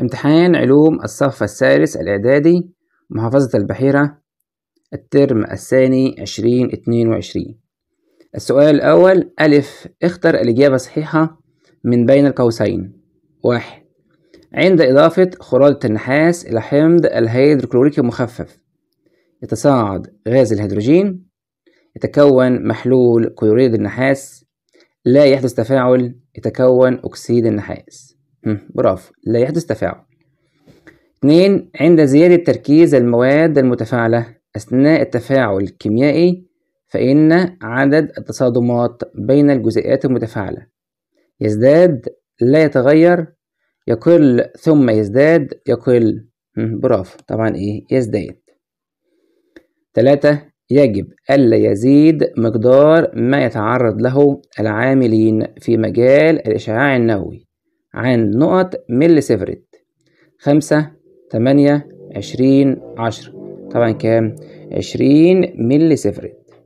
امتحان علوم الصف الثالث الإعدادي محافظة البحيرة الترم الثاني عشرين اتنين وعشرين السؤال الأول ألف اختر الإجابة الصحيحة من بين القوسين واحد عند إضافة خرادة النحاس إلى حمض الهيدروكلوريك المخفف يتصاعد غاز الهيدروجين يتكون محلول كلوريد النحاس لا يحدث تفاعل يتكون أكسيد النحاس برافو لا يحدث تفاعل اثنين عند زيادة تركيز المواد المتفاعلة أثناء التفاعل الكيميائي فإن عدد التصادمات بين الجزيئات المتفاعلة يزداد لا يتغير يقل ثم يزداد يقل برافو طبعا إيه يزداد ثلاثة يجب ألا يزيد مقدار ما يتعرض له العاملين في مجال الإشعاع النووي عن نقط ملي سيفرت خمسة تمانية عشرين عشرة طبعا كام عشرين ملي سيفرت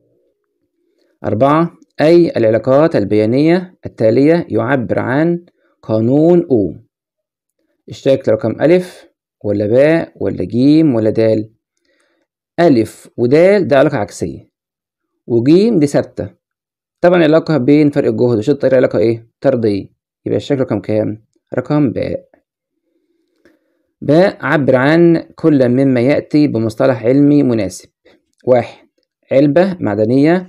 أربعة أي العلاقات البيانية التالية يعبر عن قانون أو اشتركت رقم ألف ولا باء ولا جيم ولا دال ألف ودال ده علاقة عكسية وجيم دي ثابتة طبعا العلاقة بين فرق الجهد وشو الطريق علاقة إيه؟ طردية يبقى الشكل رقم كام رقم باء باء عبر عن كل مما يأتي بمصطلح علمي مناسب واحد علبة معدنية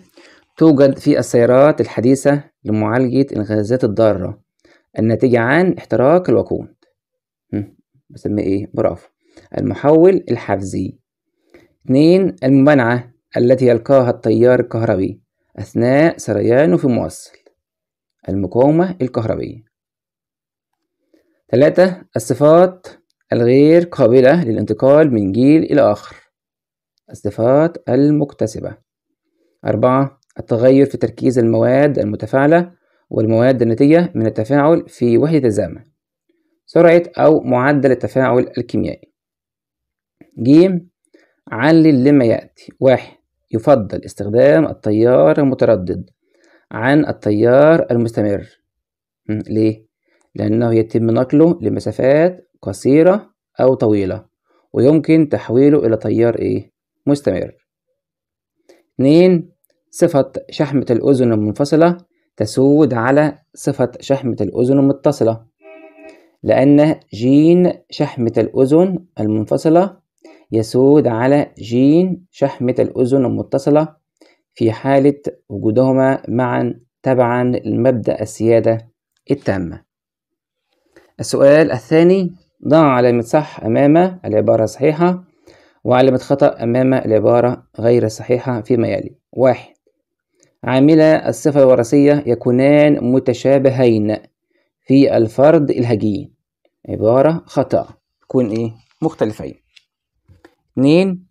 توجد في السيارات الحديثة لمعالجة الغازات الضارة الناتجة عن احتراق الوقود بسميه ايه برافو المحول الحفزي اتنين الممانعة التي يلقاها التيار الكهربي أثناء سريانه في موصل المقاومة الكهربية ثلاثة الصفات الغير قابلة للانتقال من جيل إلى آخر الصفات المكتسبة أربعة التغير في تركيز المواد المتفاعلة والمواد الناتجة من التفاعل في وحدة الزمن سرعة أو معدل التفاعل الكيميائي ج علل لما يأتي واحد يفضل استخدام التيار المتردد عن التيار المستمر ليه؟ لأنه يتم نقله لمسافات قصيرة أو طويلة ويمكن تحويله إلى تيار إيه؟ مستمر اتنين صفة شحمة الأذن المنفصلة تسود على صفة شحمة الأذن المتصلة لأن جين شحمة الأذن المنفصلة يسود على جين شحمة الأذن المتصلة في حالة وجودهما معا تبعا لمبدأ السيادة التامة السؤال الثاني ضع علامة صح أمام العبارة الصحيحة وعلامة خطأ أمام العبارة غير الصحيحة فيما يلي واحد عاملا الصفة الوراثية يكونان متشابهين في الفرد الهجين عبارة خطأ تكون إيه مختلفين اتنين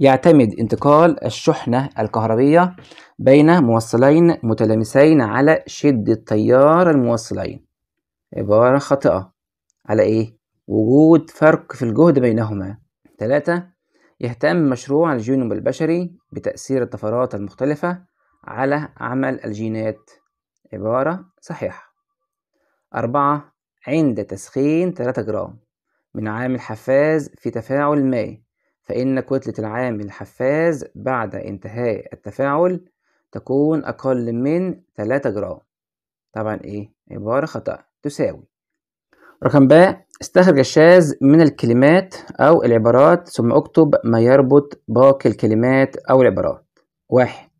يعتمد انتقال الشحنة الكهربية بين موصلين متلامسين على شدة تيار الموصلين عبارة خاطئة على إيه؟ وجود فرق في الجهد بينهما ثلاثة يهتم مشروع الجينوم البشري بتأثير الطفرات المختلفة على عمل الجينات عبارة صحيحة أربعة عند تسخين 3 جرام من عامل حفاز في تفاعل مائي فإن كتلة العامل الحفاز بعد انتهاء التفاعل تكون أقل من 3 جرام طبعا إيه عبارة خطأ تساوي رقم ب استخرج الشاذ من الكلمات أو العبارات ثم اكتب ما يربط باقي الكلمات أو العبارات واحد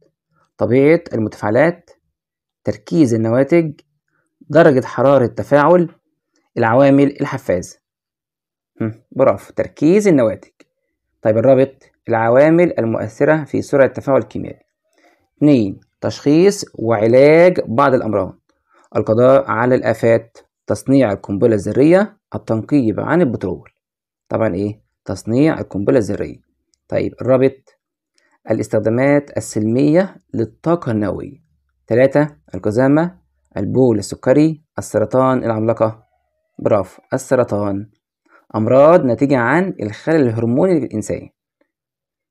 طبيعة المتفاعلات تركيز النواتج درجة حرارة التفاعل العوامل الحفازة برافو تركيز النواتج طيب الرابط العوامل المؤثرة في سرعة التفاعل الكيميائي اثنين تشخيص وعلاج بعض الأمراض القضاء على الآفات تصنيع القنبلة الذرية التنقيب عن البترول طبعا إيه تصنيع القنبلة الذرية طيب الرابط الاستخدامات السلمية للطاقة النووية ثلاثة القزامة البول السكري السرطان العملاقة برافو السرطان أمراض ناتجة عن الخلل الهرموني للإنسان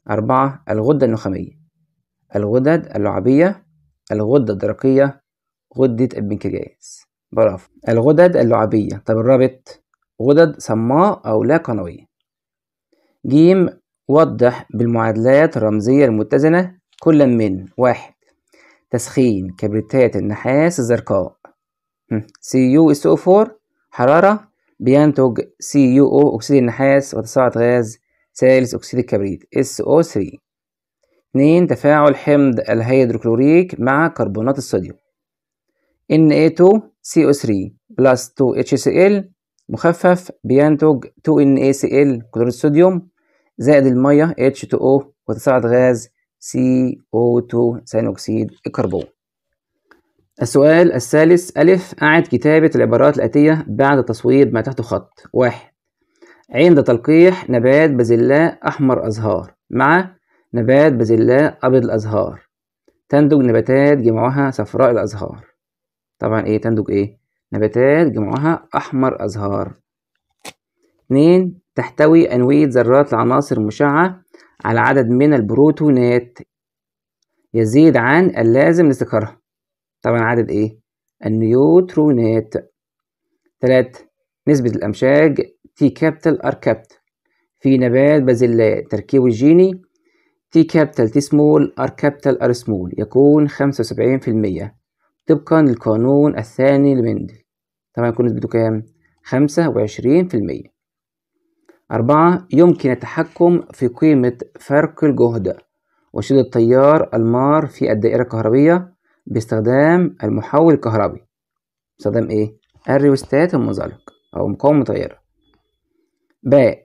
أربعة الغدة النخامية الغدد اللعابية الغدة الدرقية غدة البنكرياس برافو الغدد اللعابية طب الرابط غدد صماء أو لا قنوية جيم وضح بالمعادلات الرمزية المتزنة كلا من واحد تسخين كبريتات النحاس الزرقاء سي يو او 4 حرارة بينتج CuO أكسيد النحاس وتصاعد غاز ثالث أكسيد الكبريت SO3 2 تفاعل حمض الهيدروكلوريك مع كربونات الصوديوم Na2CO3 بلس 2HCl مخفف بينتج 2NaCl كلور الصوديوم زائد المية H2O وتصاعد غاز CO2 ثاني أكسيد الكربون السؤال الثالث ألف أعد كتابة العبارات الآتية بعد تصوير ما تحت خط واحد عند تلقيح نبات بازلاء أحمر أزهار مع نبات بازلاء أبيض الأزهار تنتج نباتات جمعها صفراء الأزهار طبعا إيه تندج إيه نباتات جمعها أحمر أزهار اتنين تحتوي أنوية ذرات العناصر المشعة على عدد من البروتونات يزيد عن اللازم لاستقرارها طبعا عدد إيه؟ النيوترونات ثلاثة نسبة الأمشاج تي كابتل ار كابتل في نبات بازلاء تركيب الجيني تي كابتل تي سمول ار كابتل ار سمول يكون خمسة وسبعين في المية طبقا للقانون الثاني لمندل طبعا يكون نسبته كام؟ خمسة وعشرين في المية أربعة يمكن التحكم في قيمة فرق الجهد وشدة التيار المار في الدائرة الكهربية باستخدام المحول الكهربي باستخدام ايه الريوستات المنزلق او مقاومة متغيرة باء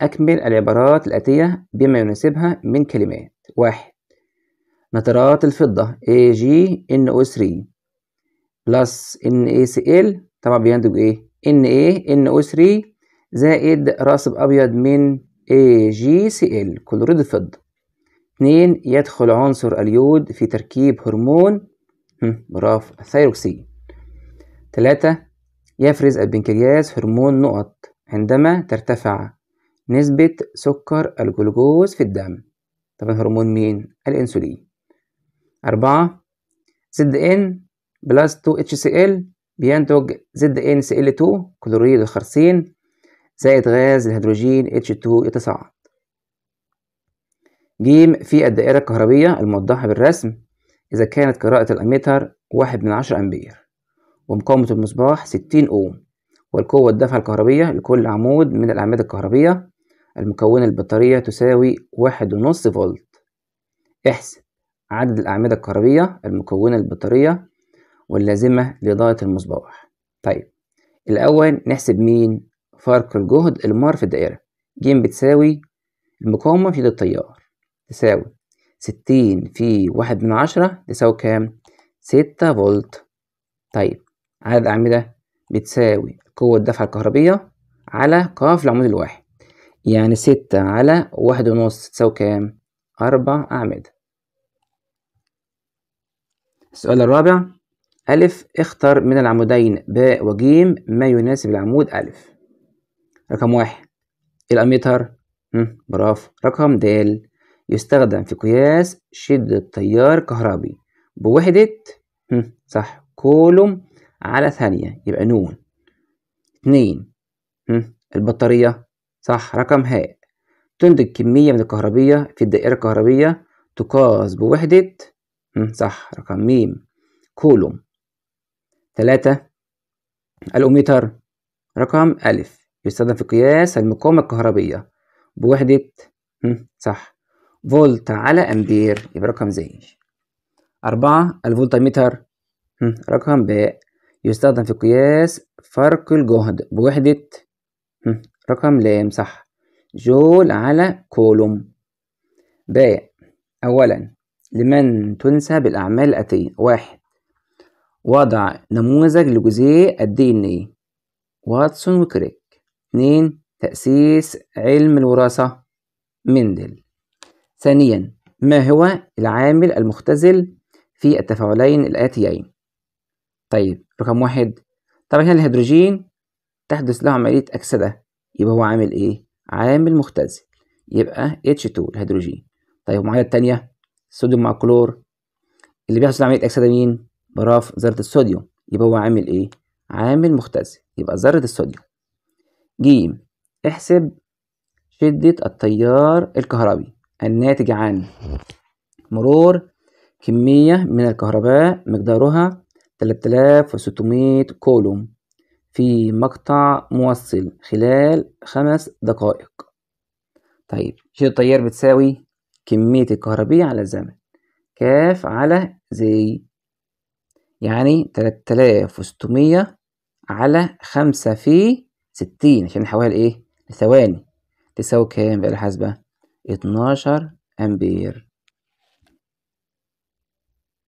أكمل العبارات الآتية بما يناسبها من كلمات واحد نترات الفضة AgNO3 بلس NaCl طبعا بينتج ايه NaNO3 زائد راسب أبيض من AgCl كلوريد الفضة اتنين يدخل عنصر اليود في تركيب هرمون برافو الثيروكسين تلاتة يفرز البنكرياس هرمون نقط عندما ترتفع نسبة سكر الجلوكوز في الدم طبعا هرمون مين؟ الأنسولين أربعة زد إن بلس 2 اتش سي ال بينتج زد ان سي ال 2 كلوريد الخرسين زائد غاز الهيدروجين اتش 2 يتصاعد جيم في الدائرة الكهربية الموضحة بالرسم إذا كانت قراءة الأميتر واحد من عشرة أمبير ومقاومة المصباح ستين أوم والقوة الدفعة الكهربية لكل عمود من الأعمدة الكهربية المكونة البطارية تساوي واحد ونص فولت احسب عدد الأعمدة الكهربية المكونة البطارية واللازمة لإضاءة المصباح طيب الأول نحسب مين فرق الجهد المار في الدائرة ج بتساوي المقاومة في التيار تساوي ستين في واحد من عشرة تساوي كام؟ ستة فولت طيب عدد الأعمدة بتساوي قوة الدفع الكهربية على قاف العمود الواحد يعني ستة على واحد ونص تساوي كام؟ أربع أعمدة السؤال الرابع ألف اختر من العمودين باء وجيم ما يناسب العمود ألف رقم واحد الأميتر برافو رقم د يستخدم في قياس شدة تيار كهربي بوحدة صح كولوم على ثانية يبقى نون اتنين البطارية صح رقم هاء تنتج كمية من الكهربية في الدائرة الكهربية تقاس بوحدة صح رقم ميم كولوم تلاتة الأوميتر رقم ألف يستخدم في قياس المقاومة الكهربية بوحدة صح فولت على أمبير يبقى رقم زي أربعة الفولتميتر رقم ب يستخدم في قياس فرق الجهد بوحدة رقم لام صح جول على كولوم ب أولا لمن تنسب الأعمال الآتية واحد وضع نموذج لجزيء الدي إن إيه واتسون وكريك اتنين تأسيس علم الوراثة مندل ثانيا ما هو العامل المختزل في التفاعلين الآتيين طيب رقم واحد طبعا هنا الهيدروجين تحدث له عملية أكسدة يبقى هو عامل إيه؟ عامل مختزل يبقى H2 الهيدروجين طيب المعادلة التانية صوديوم مع كلور اللي بيحصل عملية أكسدة مين؟ براف ذرة الصوديوم يبقى هو عامل إيه؟ عامل مختزل يبقى ذرة الصوديوم ج احسب شدة التيار الكهربي الناتج عن مرور كمية من الكهرباء مقدارها 3600 كولوم في مقطع موصل خلال خمس دقائق طيب شيل التيار بتساوي كمية الكهربية على الزمن كاف على زي يعني 3600 على خمسة في ستين عشان نحولها لإيه؟ لثواني تساوي كام بقى الحاسبة؟ اتناشر أمبير